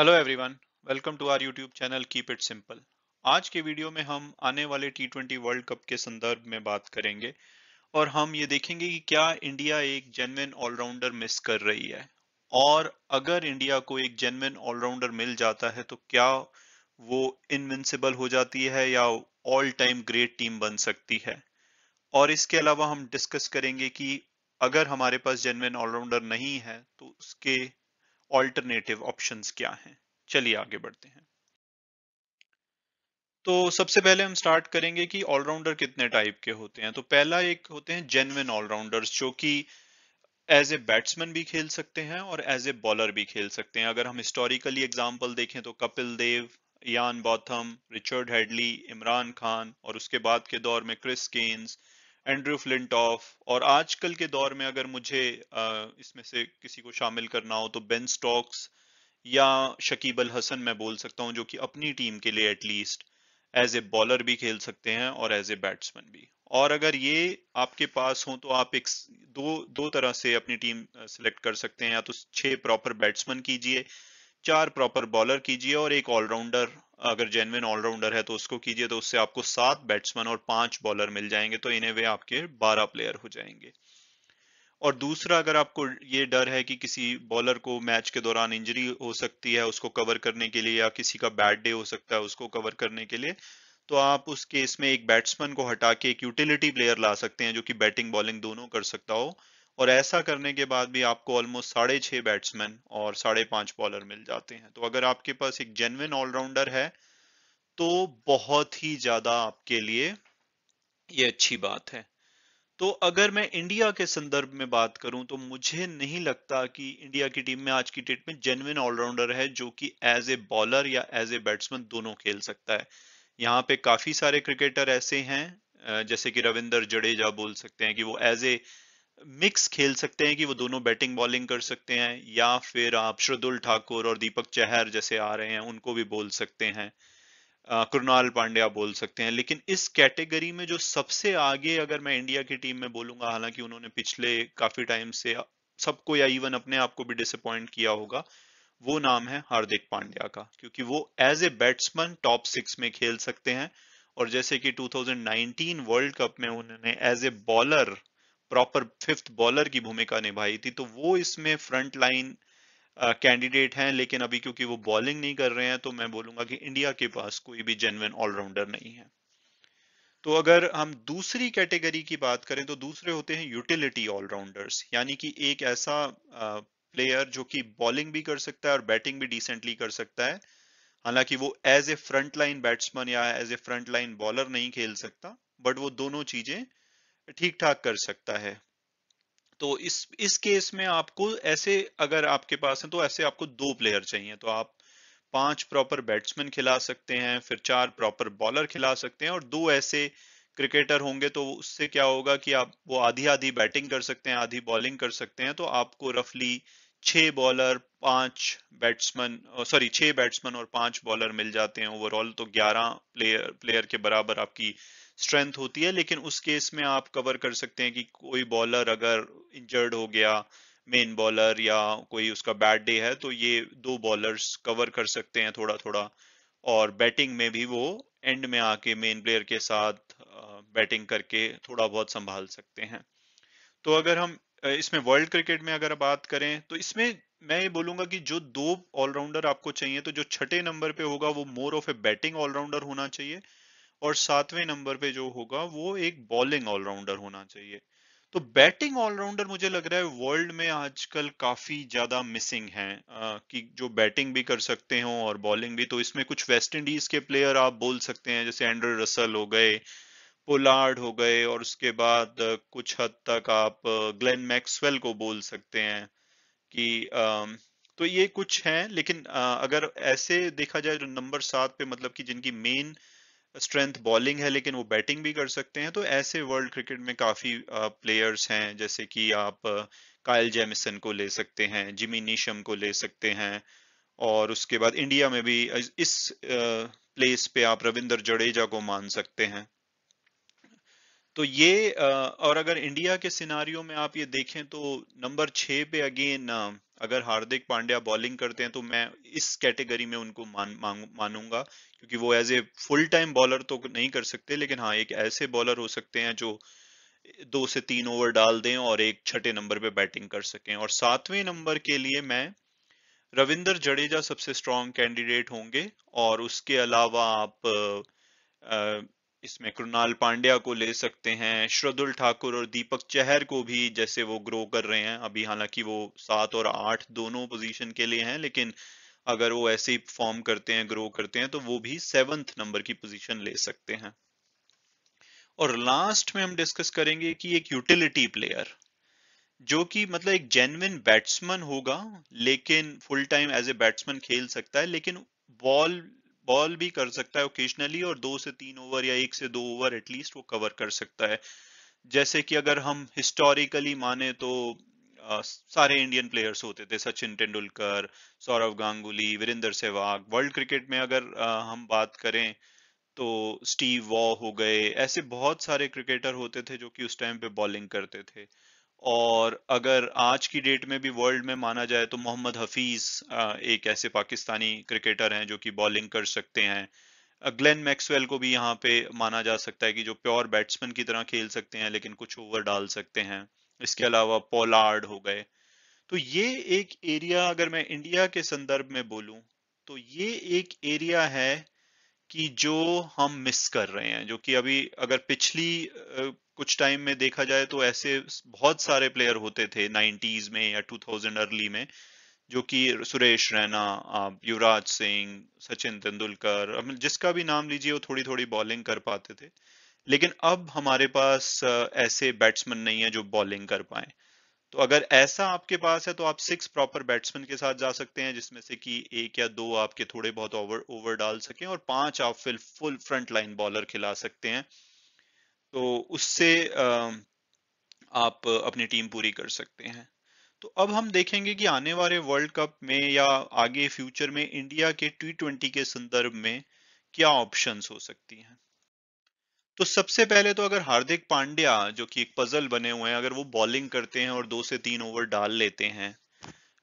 hello everyone welcome to our YouTube channel keep it simple आज के video में हम आने वाले टी ट्वेंटी वर्ल्ड कप के संदर्भ में बात करेंगे और हम ये देखेंगे कि क्या इंडिया एक जेनविन ऑलराउंडर मिस कर रही है और अगर इंडिया को एक जेनविन ऑलराउंडर मिल जाता है तो क्या वो इनविंसिबल हो जाती है या ऑल टाइम ग्रेट टीम बन सकती है और इसके अलावा हम डिस्कस करेंगे कि अगर हमारे पास जेनविन ऑलराउंडर नहीं है तो उसके ऑल्टरनेटिव ऑप्शंस क्या हैं चलिए आगे बढ़ते हैं तो सबसे पहले हम स्टार्ट करेंगे कि ऑलराउंडर कितने टाइप के होते हैं तो पहला एक होते हैं जेनविन ऑलराउंडर्स जो कि एज ए बैट्समैन भी खेल सकते हैं और एज ए बॉलर भी खेल सकते हैं अगर हम हिस्टोरिकली एग्जाम्पल देखें तो Kapil Dev Ian Botham Richard Hadlee Imran Khan और उसके बाद के दौर में क्रिस केन्स एंड्रू फ्लिंटॉफ और आजकल के दौर में अगर मुझे इसमें से किसी को शामिल करना हो तो बेन स्टॉक्स या शकीब अल हसन मैं बोल सकता हूँ जो कि अपनी टीम के लिए एटलीस्ट एज ए बॉलर भी खेल सकते हैं और एज ए बैट्समैन भी और अगर ये आपके पास हो तो आप एक दो दो तरह से अपनी टीम सेलेक्ट कर सकते हैं या तो छह प्रॉपर बैट्समैन कीजिए चार प्रॉपर बॉलर कीजिए और एक ऑलराउंडर अगर जेनविन ऑलराउंडर है तो उसको कीजिए तो उससे आपको सात बैट्समैन और पांच बॉलर मिल जाएंगे तो इन्हें वे आपके बारह प्लेयर हो जाएंगे और दूसरा अगर आपको ये डर है कि किसी बॉलर को मैच के दौरान इंजरी हो सकती है उसको कवर करने के लिए या किसी का बैड डे हो सकता है उसको कवर करने के लिए तो आप उस केस में एक बैट्समैन को हटा के एक यूटिलिटी प्लेयर ला सकते हैं जो कि बैटिंग बॉलिंग दोनों कर सकता हो और ऐसा करने के बाद भी आपको ऑलमोस्ट साढ़े छह बैट्समैन और साढ़े पांच बॉलर मिल जाते हैं तो अगर आपके पास एक जेनविन ऑलराउंडर है तो बहुत ही ज़्यादा आपके लिए ये अच्छी बात है तो अगर मैं इंडिया के संदर्भ में बात करूं तो मुझे नहीं लगता कि इंडिया की टीम में आज की डेट में जेनविन ऑलराउंडर है जो कि एज ए बॉलर या एज ए बैट्समैन दोनों खेल सकता है यहाँ पे काफी सारे क्रिकेटर ऐसे हैं जैसे कि रविंदर जडेजा बोल सकते हैं कि वो एज ए मिक्स खेल सकते हैं कि वो दोनों बैटिंग बॉलिंग कर सकते हैं या फिर आप श्रदुल ठाकुर और दीपक चहर जैसे आ रहे हैं उनको भी बोल सकते हैं कृणाल पांड्या बोल सकते हैं लेकिन इस कैटेगरी में जो सबसे आगे अगर मैं इंडिया की टीम में बोलूंगा हालांकि उन्होंने पिछले काफी टाइम से सबको या इवन अपने आप को भी डिसअपॉइंट किया होगा वो नाम है हार्दिक पांड्या का क्योंकि वो as a batsman top six में खेल सकते हैं और जैसे कि 2019 वर्ल्ड कप में उन्होंने as a bowler proper fifth bowler की भूमिका निभाई थी तो वो इसमें फ्रंट लाइन कैंडिडेट हैं लेकिन अभी क्योंकि वो बॉलिंग नहीं कर रहे हैं तो मैं बोलूंगा कि इंडिया के पास कोई भी जेनुअन ऑलराउंडर नहीं है तो अगर हम दूसरी कैटेगरी की बात करें तो दूसरे होते हैं यूटिलिटी ऑलराउंडर्स यानी कि एक ऐसा प्लेयर जो कि बॉलिंग भी कर सकता है और बैटिंग भी डिसेंटली कर सकता है हालांकि वो as a front line batsman या as a front line bowler नहीं खेल सकता बट वो दोनों चीजें ठीक ठाक कर सकता है तो इस इस केस में आपको ऐसे अगर आपके पास है तो ऐसे आपको दो प्लेयर चाहिए तो आप पांच प्रॉपर बैट्समैन खिला सकते हैं फिर चार प्रॉपर बॉलर खिला सकते हैं और दो ऐसे क्रिकेटर होंगे तो उससे क्या होगा कि आप वो आधी आधी बैटिंग कर सकते हैं आधी बॉलिंग कर सकते हैं तो आपको रफली छह बॉलर पांच बैट्समैन सॉरी छह बैट्समैन और पांच बॉलर मिल जाते हैं ओवरऑल तो ग्यारह प्लेयर प्लेयर के बराबर आपकी स्ट्रेंथ होती है लेकिन उस केस में आप कवर कर सकते हैं कि कोई बॉलर अगर इंजर्ड हो गया मेन बॉलर या कोई उसका बैड डे है तो ये दो बॉलर्स कवर कर सकते हैं थोड़ा थोड़ा और बैटिंग में भी वो एंड में आके मेन प्लेयर के साथ बैटिंग करके थोड़ा बहुत संभाल सकते हैं तो अगर हम इसमें वर्ल्ड क्रिकेट में अगर बात करें तो इसमें मैं ये बोलूंगा कि जो दो ऑलराउंडर आपको चाहिए तो जो छठे नंबर पे होगा वो more of a batting allrounder होना चाहिए और सातवें नंबर पे जो होगा वो एक बॉलिंग ऑलराउंडर होना चाहिए तो बैटिंग ऑलराउंडर मुझे लग रहा है वर्ल्ड में आजकल काफी ज्यादा मिसिंग हैं कि जो बैटिंग भी कर सकते हो और बॉलिंग भी तो इसमें कुछ वेस्ट इंडीज के प्लेयर आप बोल सकते हैं जैसे एंड्रू रसल हो गए पोलार्ड हो गए और उसके बाद कुछ हद तक आप ग्लेन मैक्सवेल को बोल सकते हैं कि तो ये कुछ हैं लेकिन अगर ऐसे देखा जाए जो तो नंबर सात पे मतलब कि जिनकी मेन main स्ट्रेंथ बॉलिंग है लेकिन वो बैटिंग भी कर सकते हैं तो ऐसे वर्ल्ड क्रिकेट में काफी प्लेयर्स हैं जैसे कि आप कायल जेमिसन को ले सकते हैं जिमी नीशम को ले सकते हैं और उसके बाद इंडिया में भी इस प्लेस पे आप रविंदर जडेजा को मान सकते हैं तो ये और अगर इंडिया के सिनारियों में आप ये देखें तो नंबर छः पे अगेन अगर हार्दिक पांड्या बॉलिंग करते हैं तो मैं इस कैटेगरी में उनको मान, मांग, मानूंगा क्योंकि वो as a full time bowler तो नहीं कर सकते लेकिन हाँ एक ऐसे बॉलर हो सकते हैं जो दो से तीन ओवर डाल दें और एक छठे नंबर पे बैटिंग कर सकें और सातवें नंबर के लिए मैं रविंदर जडेजा सबसे स्ट्रॉन्ग कैंडिडेट होंगे और उसके अलावा आप इसमें कृणाल पांड्या को ले सकते हैं श्रदुल ठाकुर और दीपक चहर को भी जैसे वो ग्रो कर रहे हैं अभी हालांकि वो सात और आठ दोनों पोजीशन के लिए हैं लेकिन अगर वो ऐसे ही फॉर्म करते हैं ग्रो करते हैं तो वो भी सेवंथ नंबर की पोजीशन ले सकते हैं और लास्ट में हम डिस्कस करेंगे कि एक यूटिलिटी प्लेयर जो कि मतलब एक जेनविन बैट्समैन होगा लेकिन full time as a batsman खेल सकता है लेकिन बॉल बॉल भी कर सकता है ओकेजनली और दो से तीन ओवर या एक से दो ओवर एटलीस्ट वो कवर कर सकता है जैसे कि अगर हम हिस्टोरिकली माने तो आ, सारे इंडियन प्लेयर्स होते थे सचिन तेंदुलकर सौरव गांगुली वीरेंद्र सहवाग वर्ल्ड क्रिकेट में अगर आ, हम बात करें तो स्टीव वॉ हो गए ऐसे बहुत सारे क्रिकेटर होते थे जो कि उस टाइम पे बॉलिंग करते थे और अगर आज की डेट में भी वर्ल्ड में माना जाए तो मोहम्मद हफीज एक ऐसे पाकिस्तानी क्रिकेटर हैं जो कि बॉलिंग कर सकते हैं ग्लेन मैक्सवेल को भी यहाँ पे माना जा सकता है कि जो प्योर बैट्समैन की तरह खेल सकते हैं लेकिन कुछ ओवर डाल सकते हैं इसके अलावा पोलार्ड हो गए तो ये एक एरिया अगर मैं इंडिया के संदर्भ में बोलूं तो ये एक एरिया है कि जो हम मिस कर रहे हैं जो कि अभी अगर पिछली कुछ टाइम में देखा जाए तो ऐसे बहुत सारे प्लेयर होते थे 90s में या 2000 अर्ली में जो कि सुरेश रैना युवराज सिंह सचिन तेंदुलकर जिसका भी नाम लीजिए वो थोड़ी थोड़ी बॉलिंग कर पाते थे लेकिन अब हमारे पास ऐसे बैट्समैन नहीं है जो बॉलिंग कर पाए तो अगर ऐसा आपके पास है तो आप सिक्स प्रॉपर बैट्समैन के साथ जा सकते हैं जिसमें से कि एक या दो आपके थोड़े बहुत ओवर ओवर डाल सकें और पांच आप fill full front line bowler खिला सकते हैं तो उससे आप अपनी टीम पूरी कर सकते हैं तो अब हम देखेंगे कि आने वाले वर्ल्ड कप में या आगे फ्यूचर में इंडिया के टी ट्वेंटी के संदर्भ में क्या ऑप्शंस हो सकती हैं तो सबसे पहले तो अगर हार्दिक पांड्या जो कि एक पजल बने हुए हैं अगर वो बॉलिंग करते हैं और दो से तीन ओवर डाल लेते हैं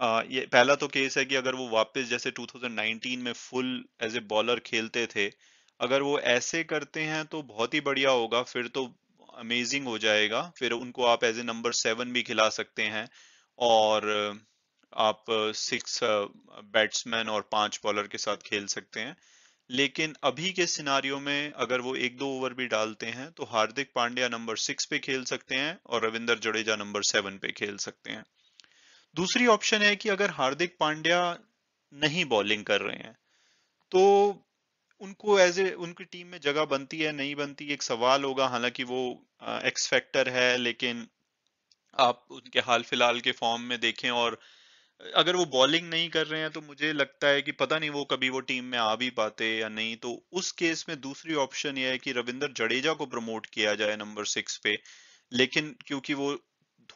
आ, ये पहला तो केस है कि अगर वो वापस जैसे 2019 में फुल एज ए बॉलर खेलते थे अगर वो ऐसे करते हैं तो बहुत ही बढ़िया होगा फिर तो अमेजिंग हो जाएगा फिर उनको आप एज ए नंबर सेवन भी खिला सकते हैं और आप सिक्स बैट्समैन और पांच बॉलर के साथ खेल सकते हैं लेकिन अभी के सिनारियों में अगर वो एक दो ओवर भी डालते हैं तो हार्दिक पांड्या नंबर सिक्स पे खेल सकते हैं और रविंदर जडेजा नंबर सेवन पे खेल सकते हैं दूसरी ऑप्शन है कि अगर हार्दिक पांड्या नहीं बॉलिंग कर रहे हैं तो उनको एज ए उनकी टीम में जगह बनती है नहीं बनती एक सवाल होगा हालांकि वो एक्स फैक्टर है लेकिन आप उनके हाल फिलहाल के फॉर्म में देखें और अगर वो बॉलिंग नहीं कर रहे हैं तो मुझे लगता है कि पता नहीं वो कभी वो टीम में आ भी पाते या नहीं तो उस केस में दूसरी ऑप्शन यह है कि रविंदर जडेजा को प्रमोट किया जाए नंबर सिक्स पे लेकिन क्योंकि वो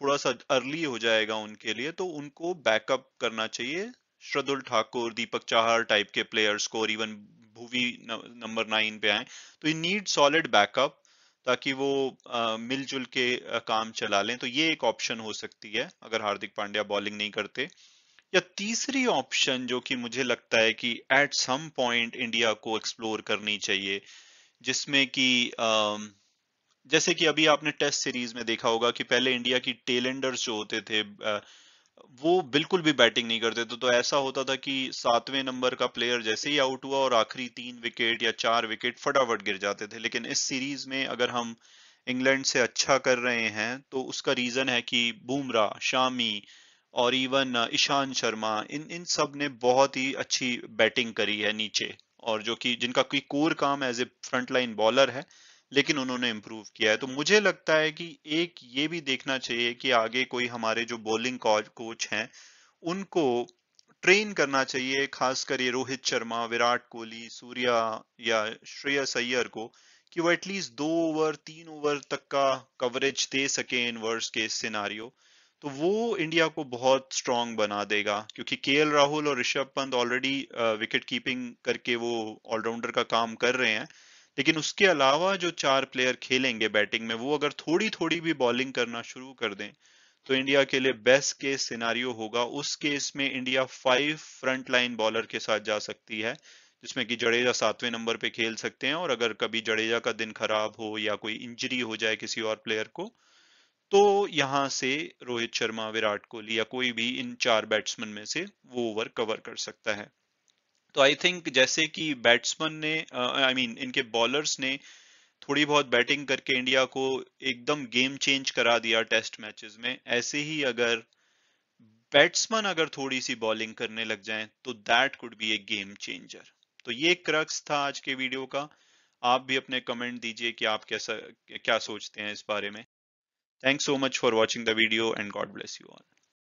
थोड़ा सा अर्ली हो जाएगा उनके लिए तो उनको बैकअप करना चाहिए श्रदुल ठाकुर दीपक चाहर टाइप के प्लेयर्स को और इवन भूवी नंबर नाइन पे आए तो ये नीड सॉलिड बैकअप ताकि वो मिलजुल के काम चला लें तो ये एक ऑप्शन हो सकती है अगर हार्दिक पांड्या बॉलिंग नहीं करते या तीसरी ऑप्शन जो कि मुझे लगता है कि एट सम पॉइंट इंडिया को एक्सप्लोर करनी चाहिए जिसमें कि जैसे कि अभी आपने टेस्ट सीरीज में देखा होगा कि पहले इंडिया की टेलेंडर्स जो होते थे वो बिल्कुल भी बैटिंग नहीं करते थे तो ऐसा होता था कि सातवें नंबर का प्लेयर जैसे ही आउट हुआ और आखिरी तीन विकेट या चार विकेट फटाफट गिर जाते थे लेकिन इस सीरीज में अगर हम इंग्लैंड से अच्छा कर रहे हैं तो उसका रीजन है कि बुमराह शामी और इवन ईशान शर्मा इन इन सब ने बहुत ही अच्छी बैटिंग करी है नीचे और जो कि जिनका कोई कोर काम एज ए फ्रंटलाइन बॉलर है लेकिन उन्होंने इम्प्रूव किया है तो मुझे लगता है कि एक ये भी देखना चाहिए कि आगे कोई हमारे जो बॉलिंग कोच हैं उनको ट्रेन करना चाहिए खासकर ये रोहित शर्मा विराट कोहली सूर्या या श्रेय सैयर को कि वो एटलीस्ट दो ओवर तीन ओवर तक का कवरेज दे सके इन वर्स के सिनारियो तो वो इंडिया को बहुत स्ट्रांग बना देगा क्योंकि के राहुल और Rishabh Pant already wicket keeping करके वो ऑलराउंडर का काम कर रहे हैं लेकिन उसके अलावा जो चार प्लेयर खेलेंगे बैटिंग में वो अगर थोड़ी थोड़ी भी बॉलिंग करना शुरू कर दें तो इंडिया के लिए बेस्ट केस सिनारियो होगा उस केस में India five front line bowler के साथ जा सकती है जिसमें कि जडेजा सातवें नंबर पे खेल सकते हैं और अगर कभी जडेजा का दिन खराब हो या कोई इंजरी हो जाए किसी और प्लेयर को तो यहां से रोहित शर्मा विराट कोहली या कोई भी इन चार बैट्समैन में से वो ओवर कवर कर सकता है तो आई थिंक जैसे कि बैट्समैन ने आई मीन इनके बॉलर्स ने थोड़ी बहुत बैटिंग करके इंडिया को एकदम गेम चेंज करा दिया टेस्ट मैचेस में ऐसे ही अगर बैट्समैन अगर थोड़ी सी बॉलिंग करने लग जाए तो that could be a game changer तो ये क्रक्स था आज के वीडियो का आप भी अपने कमेंट दीजिए कि आप कैसा क्या सोचते हैं इस बारे में thanks so much for watching the video and God bless you all